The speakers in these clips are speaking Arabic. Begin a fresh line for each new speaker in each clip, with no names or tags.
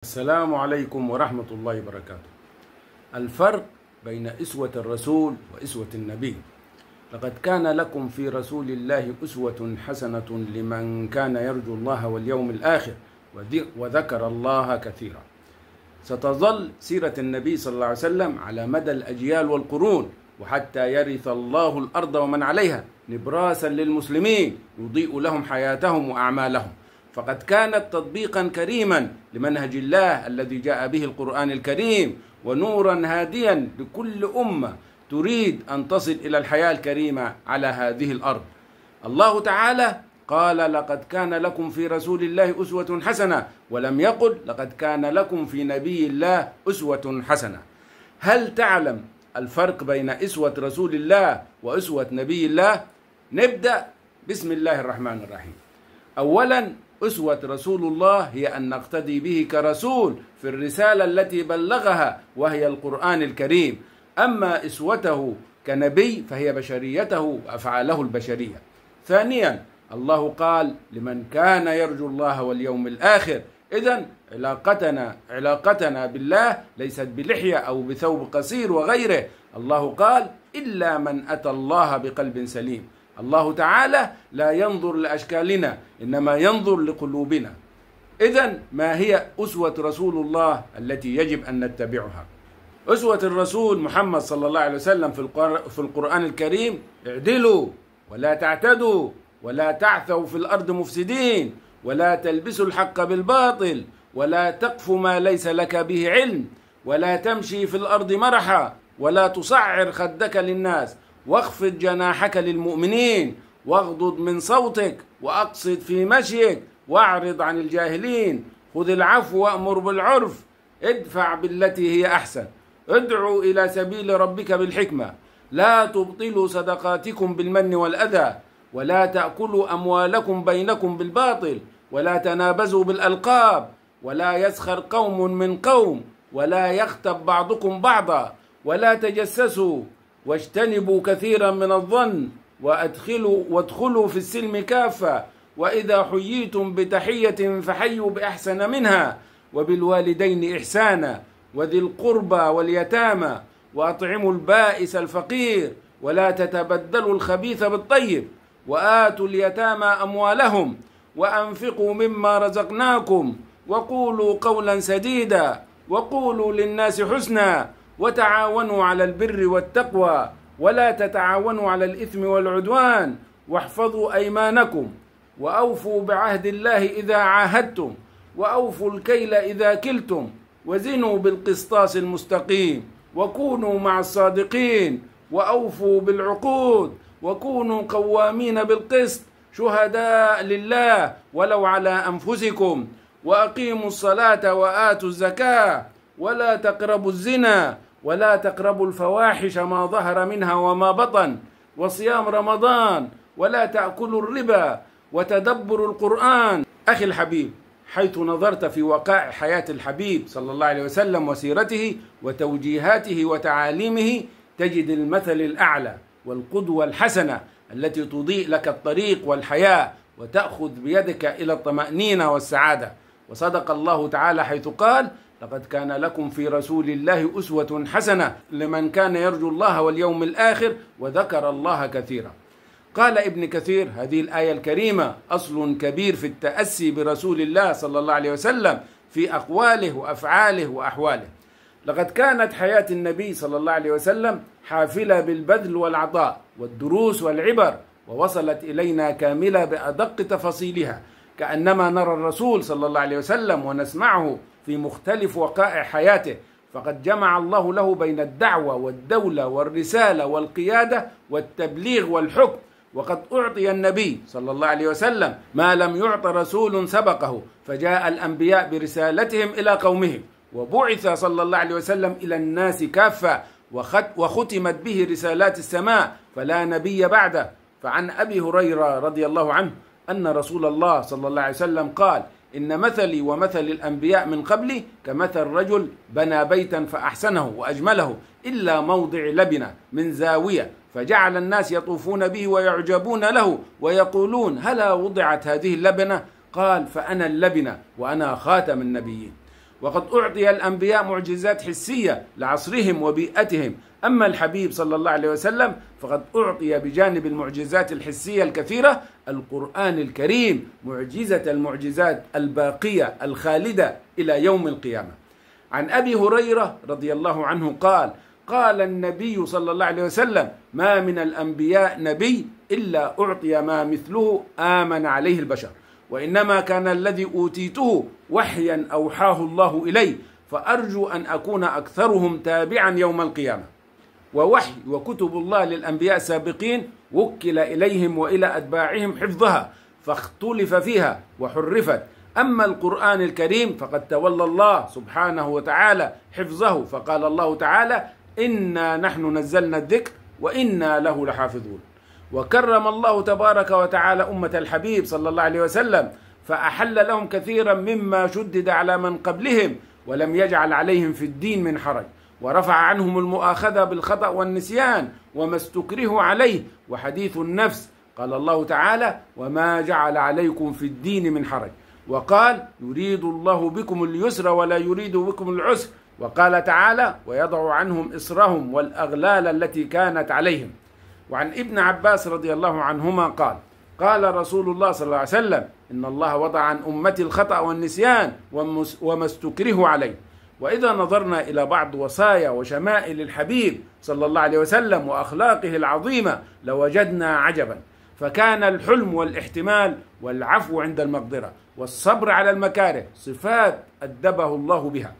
السلام عليكم ورحمة الله وبركاته الفرق بين إسوة الرسول وإسوة النبي لقد كان لكم في رسول الله أسوة حسنة لمن كان يرجو الله واليوم الآخر وذكر الله كثيرا ستظل سيرة النبي صلى الله عليه وسلم على مدى الأجيال والقرون وحتى يرث الله الأرض ومن عليها نبراسا للمسلمين يضيء لهم حياتهم وأعمالهم فقد كانت تطبيقا كريما لمنهج الله الذي جاء به القرآن الكريم ونورا هاديا لكل أمة تريد أن تصل إلى الحياة الكريمة على هذه الأرض الله تعالى قال لقد كان لكم في رسول الله أسوة حسنة ولم يقل لقد كان لكم في نبي الله أسوة حسنة هل تعلم الفرق بين أسوة رسول الله وأسوة نبي الله نبدأ بسم الله الرحمن الرحيم أولا أسوة رسول الله هي أن نقتدي به كرسول في الرسالة التي بلغها وهي القرآن الكريم أما أسوته كنبي فهي بشريته وأفعاله البشرية ثانيا الله قال لمن كان يرجو الله واليوم الآخر إذا علاقتنا علاقتنا بالله ليست بلحية أو بثوب قصير وغيره الله قال إلا من أتى الله بقلب سليم الله تعالى لا ينظر لأشكالنا إنما ينظر لقلوبنا إذا ما هي أسوة رسول الله التي يجب أن نتبعها أسوة الرسول محمد صلى الله عليه وسلم في, في القرآن الكريم اعدلوا ولا تعتدوا ولا تعثوا في الأرض مفسدين ولا تلبسوا الحق بالباطل ولا تقف ما ليس لك به علم ولا تمشي في الأرض مرحا ولا تصعر خدك للناس واخفض جناحك للمؤمنين واغضض من صوتك واقصد في مشيك واعرض عن الجاهلين خذ العفو وامر بالعرف ادفع بالتي هي احسن ادعوا الى سبيل ربك بالحكمه لا تبطلوا صدقاتكم بالمن والاذى ولا تاكلوا اموالكم بينكم بالباطل ولا تنابزوا بالالقاب ولا يسخر قوم من قوم ولا يختب بعضكم بعضا ولا تجسسوا واجتنبوا كثيرا من الظن وادخلوا وادخلوا في السلم كافه واذا حييتم بتحيه فحيوا باحسن منها وبالوالدين احسانا وذي القربى واليتامى واطعموا البائس الفقير ولا تتبدلوا الخبيث بالطيب واتوا اليتامى اموالهم وانفقوا مما رزقناكم وقولوا قولا سديدا وقولوا للناس حسنا وتعاونوا على البر والتقوى ولا تتعاونوا على الإثم والعدوان واحفظوا أيمانكم وأوفوا بعهد الله إذا عاهدتم وأوفوا الكيل إذا كلتم وزنوا بالقسطاس المستقيم وكونوا مع الصادقين وأوفوا بالعقود وكونوا قوامين بالقسط شهداء لله ولو على أنفسكم وأقيموا الصلاة وآتوا الزكاة ولا تقربوا الزنا ولا تقربوا الفواحش ما ظهر منها وما بطن وصيام رمضان ولا تاكلوا الربا وتدبروا القران اخي الحبيب حيث نظرت في وقائع حياه الحبيب صلى الله عليه وسلم وسيرته وتوجيهاته وتعاليمه تجد المثل الاعلى والقدوه الحسنه التي تضيء لك الطريق والحياه وتاخذ بيدك الى الطمانينه والسعاده وصدق الله تعالى حيث قال لقد كان لكم في رسول الله أسوة حسنة لمن كان يرجو الله واليوم الآخر وذكر الله كثيرا قال ابن كثير هذه الآية الكريمة أصل كبير في التأسي برسول الله صلى الله عليه وسلم في أقواله وأفعاله وأحواله لقد كانت حياة النبي صلى الله عليه وسلم حافلة بالبذل والعطاء والدروس والعبر ووصلت إلينا كاملة بأدق تفاصيلها كأنما نرى الرسول صلى الله عليه وسلم ونسمعه في مختلف وقائع حياته فقد جمع الله له بين الدعوة والدولة والرسالة والقيادة والتبليغ والحكم وقد أعطي النبي صلى الله عليه وسلم ما لم يعط رسول سبقه فجاء الأنبياء برسالتهم إلى قومهم وبعث صلى الله عليه وسلم إلى الناس كافة وختمت به رسالات السماء فلا نبي بعده فعن أبي هريرة رضي الله عنه أن رسول الله صلى الله عليه وسلم قال إن مثلي ومثل الأنبياء من قبلي كمثل رجل بنى بيتا فأحسنه وأجمله إلا موضع لبنة من زاوية فجعل الناس يطوفون به ويعجبون له ويقولون هلا وضعت هذه اللبنة قال فأنا اللبنة وأنا خاتم النبيين وقد أعطي الأنبياء معجزات حسية لعصرهم وبيئتهم أما الحبيب صلى الله عليه وسلم فقد أعطي بجانب المعجزات الحسية الكثيرة القرآن الكريم معجزة المعجزات الباقية الخالدة إلى يوم القيامة عن أبي هريرة رضي الله عنه قال قال النبي صلى الله عليه وسلم ما من الأنبياء نبي إلا أعطي ما مثله آمن عليه البشر وإنما كان الذي أوتيته وحيا أوحاه الله إلي فأرجو أن أكون أكثرهم تابعا يوم القيامة ووحي وكتب الله للأنبياء السابقين وكل إليهم وإلى أتباعهم حفظها فاختلف فيها وحرفت أما القرآن الكريم فقد تولى الله سبحانه وتعالى حفظه فقال الله تعالى إنا نحن نزلنا الذكر وإنا له لحافظون وكرم الله تبارك وتعالى أمة الحبيب صلى الله عليه وسلم فأحل لهم كثيرا مما شدد على من قبلهم ولم يجعل عليهم في الدين من حرج ورفع عنهم المؤاخذة بالخطأ والنسيان وما استكرهوا عليه وحديث النفس قال الله تعالى وما جعل عليكم في الدين من حرج وقال يريد الله بكم اليسر ولا يريد بكم العسر وقال تعالى ويضع عنهم إصرهم والأغلال التي كانت عليهم وعن ابن عباس رضي الله عنهما قال قال رسول الله صلى الله عليه وسلم إن الله وضع عن أمتي الخطأ والنسيان وما استكره عليه وإذا نظرنا إلى بعض وصايا وشمائل الحبيب صلى الله عليه وسلم وأخلاقه العظيمة لوجدنا عجبا فكان الحلم والاحتمال والعفو عند المقدرة والصبر على المكاره صفات أدبه الله بها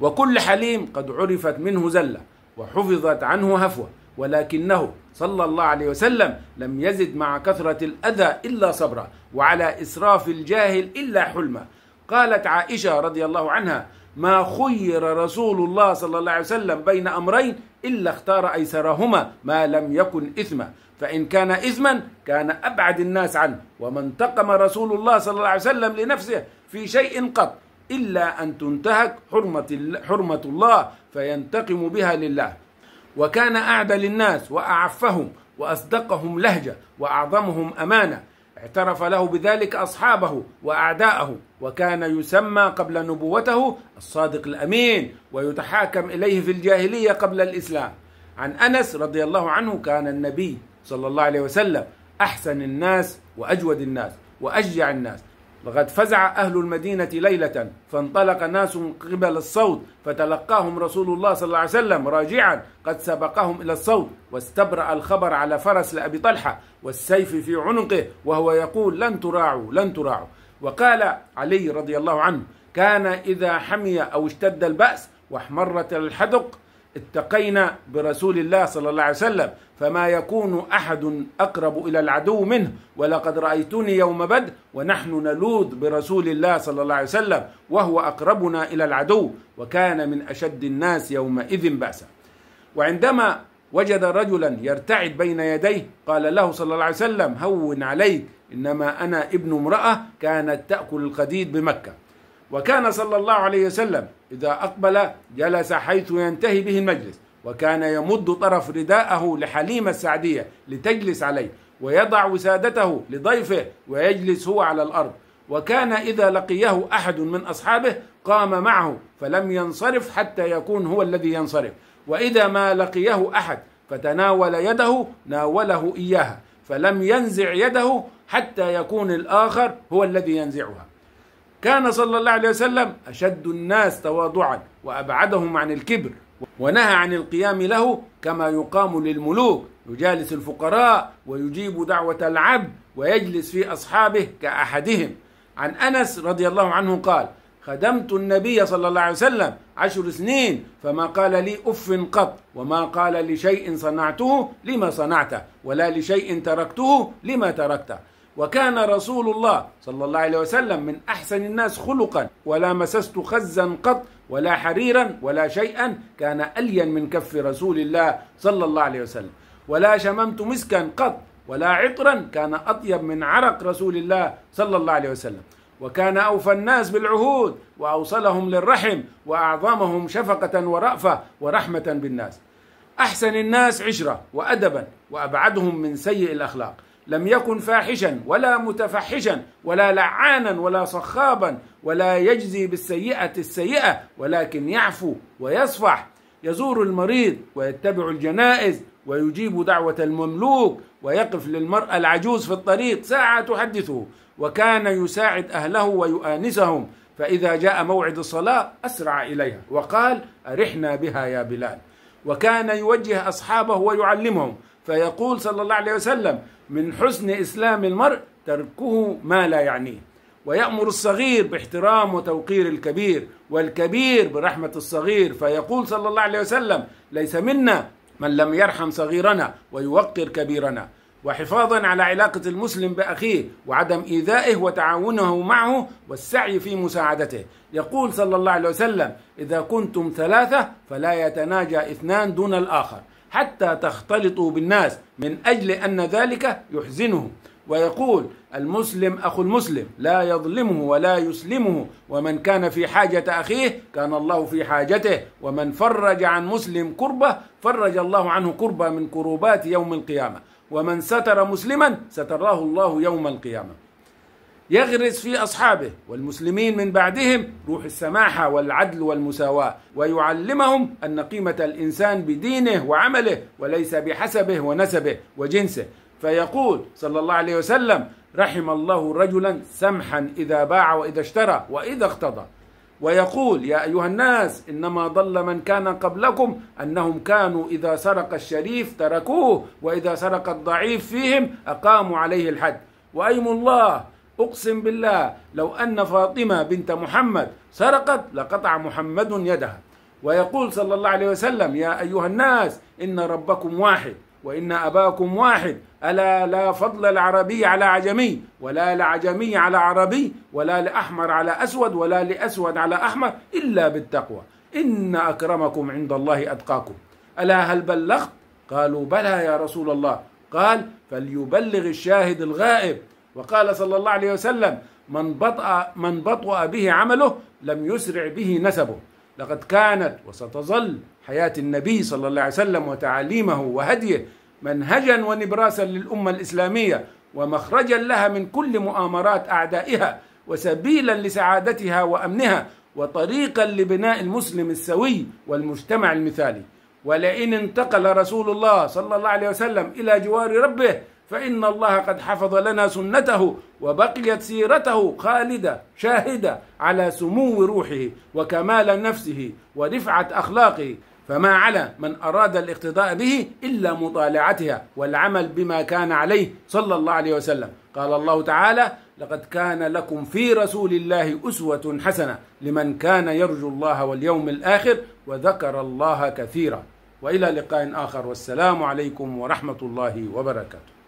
وكل حليم قد عرفت منه زلة وحفظت عنه هفوة ولكنه صلى الله عليه وسلم لم يزد مع كثرة الأذى إلا صبرا وعلى إسراف الجاهل إلا حلما قالت عائشة رضي الله عنها ما خير رسول الله صلى الله عليه وسلم بين أمرين إلا اختار أيسرهما ما لم يكن إثما فإن كان إثما كان أبعد الناس عنه وما انتقم رسول الله صلى الله عليه وسلم لنفسه في شيء قط إلا أن تنتهك حرمة, حرمة الله فينتقم بها لله وكان أعدل الناس وأعفهم وأصدقهم لهجة وأعظمهم أمانة اعترف له بذلك أصحابه وأعداءه وكان يسمى قبل نبوته الصادق الأمين ويتحاكم إليه في الجاهلية قبل الإسلام عن أنس رضي الله عنه كان النبي صلى الله عليه وسلم أحسن الناس وأجود الناس وأشجع الناس وقد فزع أهل المدينة ليلة فانطلق الناس من قبل الصوت فتلقاهم رسول الله صلى الله عليه وسلم راجعا قد سبقهم إلى الصوت واستبرأ الخبر على فرس لأبي طلحة والسيف في عنقه وهو يقول لن تراعوا لن تراعوا وقال علي رضي الله عنه كان إذا حمي أو اشتد البأس واحمرت الحدق اتقينا برسول الله صلى الله عليه وسلم فما يكون أحد أقرب إلى العدو منه ولقد رأيتني يوم بدء ونحن نلوذ برسول الله صلى الله عليه وسلم وهو أقربنا إلى العدو وكان من أشد الناس يومئذ بأسا وعندما وجد رجلا يرتعد بين يديه قال له صلى الله عليه وسلم هون عليك إنما أنا ابن امرأة كانت تأكل القديد بمكة وكان صلى الله عليه وسلم إذا أقبل جلس حيث ينتهي به المجلس وكان يمد طرف رداءه لحليمة السعدية لتجلس عليه ويضع وسادته لضيفه ويجلس هو على الأرض وكان إذا لقيه أحد من أصحابه قام معه فلم ينصرف حتى يكون هو الذي ينصرف وإذا ما لقيه أحد فتناول يده ناوله إياها فلم ينزع يده حتى يكون الآخر هو الذي ينزعها كان صلى الله عليه وسلم أشد الناس تواضعا وأبعدهم عن الكبر ونهى عن القيام له كما يقام للملوك يجالس الفقراء ويجيب دعوة العبد ويجلس في أصحابه كأحدهم عن أنس رضي الله عنه قال خدمت النبي صلى الله عليه وسلم عشر سنين فما قال لي اف قط وما قال لشيء صنعته لما صنعته ولا لشيء تركته لما تركته وكان رسول الله صلى الله عليه وسلم من أحسن الناس خلقا ولا مسست خزا قط ولا حريرا ولا شيئا كان ألين من كف رسول الله صلى الله عليه وسلم ولا شممت مسكا قط ولا عطرا كان أطيب من عرق رسول الله صلى الله عليه وسلم وكان أوفى الناس بالعهود وأوصلهم للرحم وأعظمهم شفقة ورأفة ورحمة بالناس أحسن الناس عشرة وأدبا وأبعدهم من سيء الأخلاق لم يكن فاحشا ولا متفحشا ولا لعانا ولا صخابا ولا يجزي بالسيئة السيئة ولكن يعفو ويصفح يزور المريض ويتبع الجنائز ويجيب دعوة المملوك ويقف للمرأة العجوز في الطريق ساعة تحدثه وكان يساعد أهله ويؤانسهم فإذا جاء موعد الصلاة أسرع إليها وقال أرحنا بها يا بلال وكان يوجه أصحابه ويعلمهم فيقول صلى الله عليه وسلم من حسن إسلام المرء تركه ما لا يعنيه ويأمر الصغير باحترام وتوقير الكبير والكبير برحمة الصغير فيقول صلى الله عليه وسلم ليس منا من لم يرحم صغيرنا ويوقر كبيرنا وحفاظا على علاقة المسلم بأخيه وعدم إيذائه وتعاونه معه والسعي في مساعدته يقول صلى الله عليه وسلم إذا كنتم ثلاثة فلا يتناجى اثنان دون الآخر حتى تختلطوا بالناس من أجل أن ذلك يحزنه ويقول المسلم أخو المسلم لا يظلمه ولا يسلمه ومن كان في حاجة أخيه كان الله في حاجته ومن فرج عن مسلم كربة فرج الله عنه كربة من كروبات يوم القيامة ومن ستر مسلما ستراه الله يوم القيامة يغرس في أصحابه والمسلمين من بعدهم روح السماحة والعدل والمساواة ويعلمهم أن قيمة الإنسان بدينه وعمله وليس بحسبه ونسبه وجنسه فيقول صلى الله عليه وسلم رحم الله رجلا سمحا إذا باع وإذا اشترى وإذا اقتضى ويقول يا أيها الناس إنما ضل من كان قبلكم أنهم كانوا إذا سرق الشريف تركوه وإذا سرق الضعيف فيهم أقاموا عليه الحد وأيم الله أقسم بالله لو أن فاطمة بنت محمد سرقت لقطع محمد يدها ويقول صلى الله عليه وسلم يا أيها الناس إن ربكم واحد وإن أباكم واحد ألا لا فضل العربي على عجمي ولا لعجمي على عربي ولا لأحمر على أسود ولا لأسود على أحمر إلا بالتقوى إن أكرمكم عند الله أتقاكم ألا هل بلغت؟ قالوا بلى يا رسول الله قال فليبلغ الشاهد الغائب وقال صلى الله عليه وسلم من بطأ من بطأ به عمله لم يسرع به نسبه لقد كانت وستظل حياة النبي صلى الله عليه وسلم وتعاليمه وهديه منهجا ونبراسا للأمة الإسلامية ومخرجا لها من كل مؤامرات أعدائها وسبيلا لسعادتها وأمنها وطريقا لبناء المسلم السوي والمجتمع المثالي ولئن انتقل رسول الله صلى الله عليه وسلم إلى جوار ربه فإن الله قد حفظ لنا سنته وبقيت سيرته خالدة شاهدة على سمو روحه وكمال نفسه ورفعة أخلاقه فما على من أراد الاقتداء به إلا مطالعتها والعمل بما كان عليه صلى الله عليه وسلم قال الله تعالى لقد كان لكم في رسول الله أسوة حسنة لمن كان يرجو الله واليوم الآخر وذكر الله كثيرا وإلى لقاء آخر والسلام عليكم ورحمة الله وبركاته